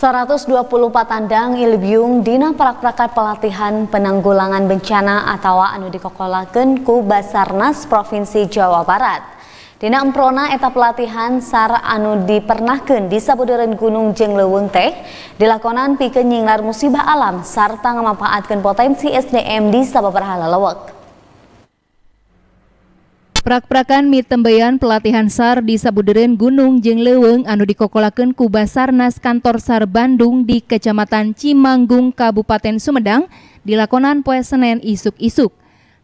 124 tandang ilbiung dina prak-prakat pelatihan penanggulangan bencana atau anu dikokolakeun ku Basarnas Provinsi Jawa Barat. Dina emprona Etap pelatihan sar anu dipernahkeun di Sabudeureun Gunung jeung teh dilakonan pikeun nyinglar musibah alam sarta ngamapaatkeun potensi SDM di sababaraha lalawak. Prak-prakan mitembeyan pelatihan SAR di Sabuderen Gunung Jeng Leweng anu dikokolakan ku Basarnas Kantor SAR Bandung di Kecamatan Cimanggung Kabupaten Sumedang dilakonan poe Senen isuk-isuk.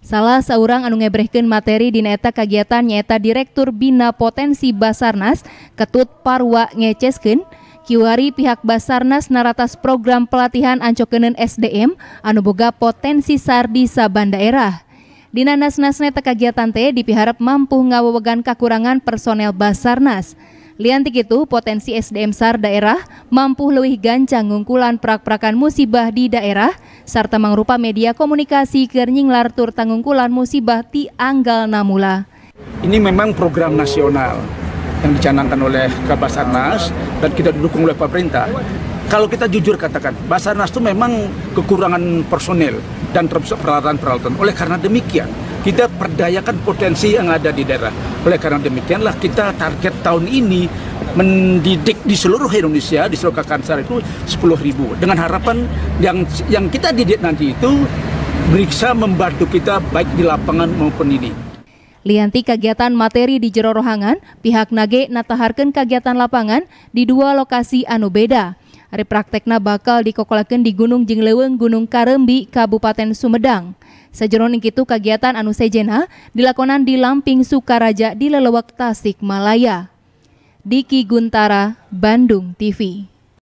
Salah seorang anu ngebrehkan materi di neta kegiatan nyeta Direktur Bina Potensi Basarnas Ketut Parwa Ngecesken Kiwari pihak Basarnas naratas program pelatihan ancokenen SDM anu boga potensi SAR di saban daerah teka tekagiatan teh dipiharap mampu ngawewegan kekurangan personel Basarnas. Liantik itu potensi SDM SAR daerah mampu lebih gancang ngungkulan prak-prakan musibah di daerah serta mengrupa media komunikasi keur lartur tur tangungkulan musibah ti anggal namula. Ini memang program nasional yang dicanangkan oleh Kabasarnas dan kita didukung oleh pemerintah kalau kita jujur katakan, Basarnas itu memang kekurangan personel dan peralatan-peralatan. Oleh karena demikian, kita perdayakan potensi yang ada di daerah. Oleh karena demikianlah kita target tahun ini mendidik di seluruh Indonesia, di seluruh Kakansar itu 10 ribu. Dengan harapan yang yang kita didik nanti itu beriksa membantu kita baik di lapangan maupun ini. Lianti kegiatan materi di Jero Rohangan, pihak Nage nataharkan kegiatan lapangan di dua lokasi anu beda. Hari praktekna bakal dikokolaken di Gunung Jingleweng Gunung Karembi, Kabupaten Sumedang. Sajeroning itu, kegiatan anu sejena dilakonan di Lamping Sukaraja di Lelewak Tasik Malaya. Diki Guntara, Bandung TV.